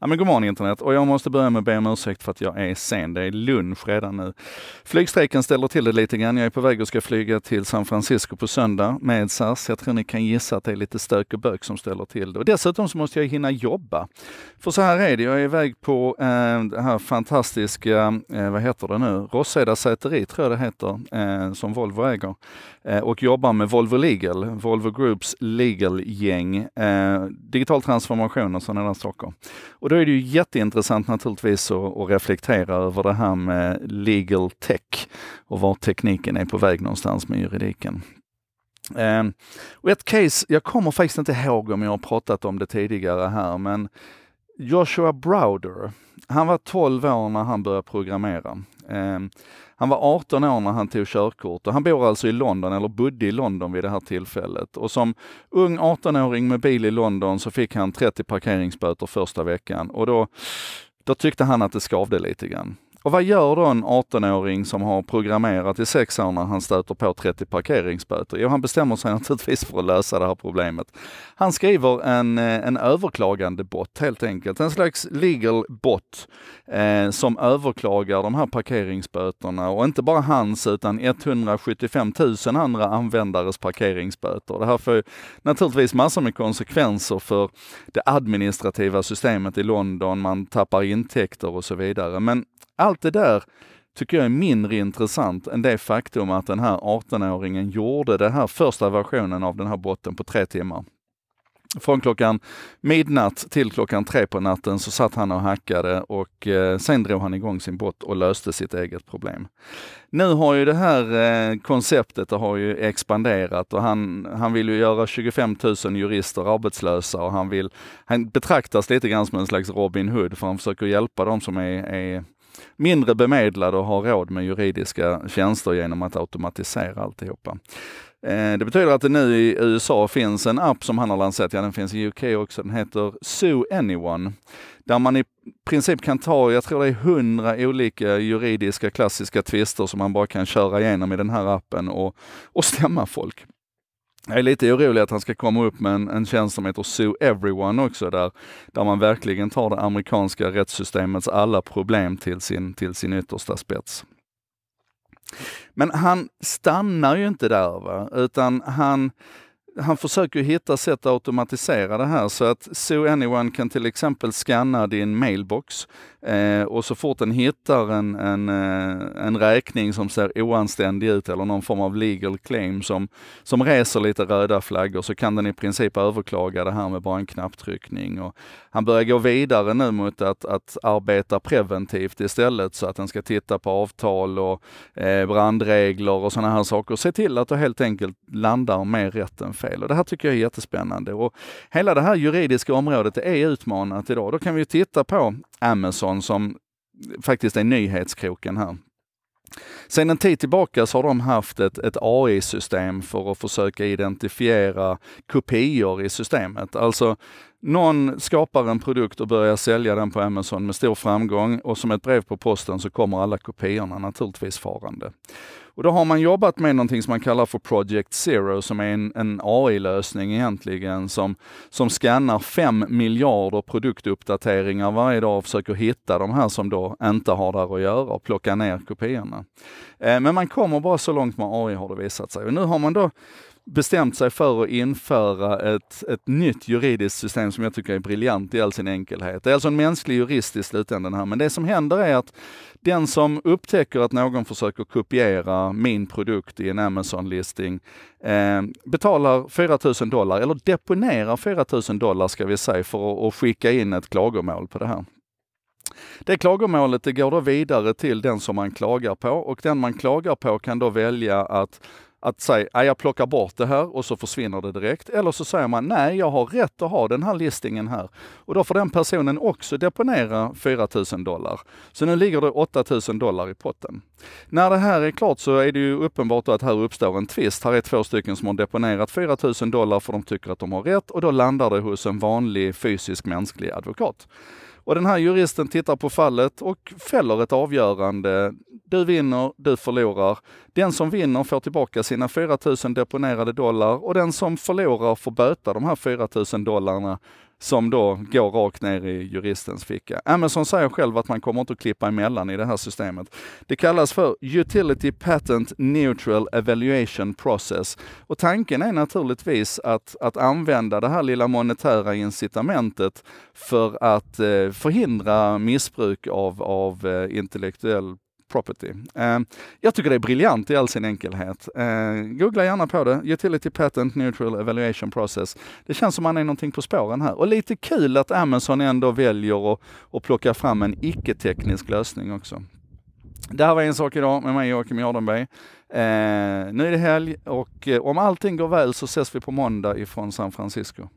Ja men god internet och jag måste börja med att be om ursäkt för att jag är sen. Det är lunch redan nu. Flygstrejken ställer till det lite grann. Jag är på väg och ska flyga till San Francisco på söndag med SAS. Jag tror ni kan gissa att det är lite stök och bök som ställer till det. Och dessutom så måste jag hinna jobba. För så här är det, jag är iväg på eh, det här fantastiska, eh, vad heter det nu, Rosseda säteri tror jag det heter, eh, som Volvo äger. Eh, och jobbar med Volvo Legal, Volvo Groups Legal-gäng, eh, digital transformation och sådana där saker. Och då är det ju jätteintressant naturligtvis att, att reflektera över det här med legal tech och var tekniken är på väg någonstans med juridiken. Ehm, och ett case, jag kommer faktiskt inte ihåg om jag har pratat om det tidigare här, men Joshua Browder, han var 12 år när han började programmera. Eh, han var 18 år när han tog körkort och han bor alltså i London, eller bodde i London vid det här tillfället. Och som ung 18-åring med bil i London så fick han 30 parkeringsböter första veckan och då, då tyckte han att det skavde lite grann. Och vad gör då en 18-åring som har programmerat i sex år när han stöter på 30 parkeringsböter? Jo, han bestämmer sig naturligtvis för att lösa det här problemet. Han skriver en, eh, en överklagande bot helt enkelt, en slags legal bot eh, som överklagar de här parkeringsböterna och inte bara hans utan 175 000 andra användares parkeringsböter. Det här får naturligtvis massor med konsekvenser för det administrativa systemet i London, man tappar intäkter och så vidare. Men allt det där tycker jag är mindre intressant än det faktum att den här 18-åringen gjorde den här första versionen av den här botten på tre timmar. Från klockan midnatt till klockan tre på natten så satt han och hackade och eh, sen drog han igång sin bot och löste sitt eget problem. Nu har ju det här eh, konceptet det har ju expanderat och han, han vill ju göra 25 000 jurister arbetslösa och han vill, han betraktas lite grann som en slags Robin Hood för han försöker hjälpa de som är, är mindre bemedlade och har råd med juridiska tjänster genom att automatisera alltihopa. Eh, det betyder att det nu i USA finns en app som han har lanserat, ja den finns i UK också, den heter Sue Anyone. Där man i princip kan ta, jag tror det är hundra olika juridiska klassiska tvister som man bara kan köra igenom i den här appen och, och stämma folk. Jag är lite orolig att han ska komma upp med en, en tjänst som heter Sue Everyone också, där, där man verkligen tar det amerikanska rättssystemets alla problem till sin, till sin yttersta spets. Men han stannar ju inte där, va? utan han han försöker hitta sätt att automatisera det här så att So Anyone kan till exempel scanna din mailbox eh, och så fort den hittar en, en, eh, en räkning som ser oanständig ut eller någon form av legal claim som, som reser lite röda flaggor så kan den i princip överklaga det här med bara en knapptryckning. Och han börjar gå vidare nu mot att, att arbeta preventivt istället så att den ska titta på avtal och eh, brandregler och sådana här saker. Se till att du helt enkelt landar mer rätt än fel fel. Och det här tycker jag är jättespännande. Och hela det här juridiska området är utmanat idag. Då kan vi titta på Amazon som faktiskt är nyhetskroken här. Sen en tid tillbaka så har de haft ett, ett AI-system för att försöka identifiera kopior i systemet. Alltså någon skapar en produkt och börjar sälja den på Amazon med stor framgång och som ett brev på posten så kommer alla kopiorna naturligtvis farande. Och då har man jobbat med någonting som man kallar för Project Zero som är en, en AI-lösning egentligen som, som skannar 5 miljarder produktuppdateringar varje dag och försöker hitta de här som då inte har där att göra och plocka ner kopiorna. Eh, men man kommer bara så långt med AI har det visat sig. Och nu har man då bestämt sig för att införa ett, ett nytt juridiskt system som jag tycker är briljant i all sin enkelhet. Det är alltså en mänsklig jurist i slutändan här, men det som händer är att den som upptäcker att någon försöker kopiera min produkt i en Amazon-listing eh, betalar 4 000 dollar, eller deponerar 4 000 dollar ska vi säga, för att, att skicka in ett klagomål på det här. Det klagomålet det går då vidare till den som man klagar på och den man klagar på kan då välja att att säga jag plockar bort det här och så försvinner det direkt. Eller så säger man nej, jag har rätt att ha den här listingen här. Och då får den personen också deponera 4000 dollar. Så nu ligger det 8000 dollar i potten. När det här är klart så är det ju uppenbart att här uppstår en tvist. Här är två stycken som har deponerat 4000 dollar för de tycker att de har rätt och då landar det hos en vanlig fysisk mänsklig advokat. Och den här juristen tittar på fallet och fäller ett avgörande. Du vinner, du förlorar. Den som vinner får tillbaka sina 4 000 deponerade dollar och den som förlorar får böta de här 4 000 dollarna som då går rakt ner i juristens ficka. Amazon säger själv att man kommer inte att klippa emellan i det här systemet. Det kallas för Utility Patent Neutral Evaluation Process och tanken är naturligtvis att, att använda det här lilla monetära incitamentet för att eh, förhindra missbruk av, av eh, intellektuell property. Eh, jag tycker det är briljant i all sin enkelhet. Eh, googla gärna på det. Utility Patent Neutral Evaluation Process. Det känns som man är någonting på spåren här. Och lite kul att Amazon ändå väljer att, att plocka fram en icke-teknisk lösning också. Det här var en sak idag med mig Joakim Jardenberg. Eh, nu är det helg och eh, om allting går väl så ses vi på måndag ifrån San Francisco.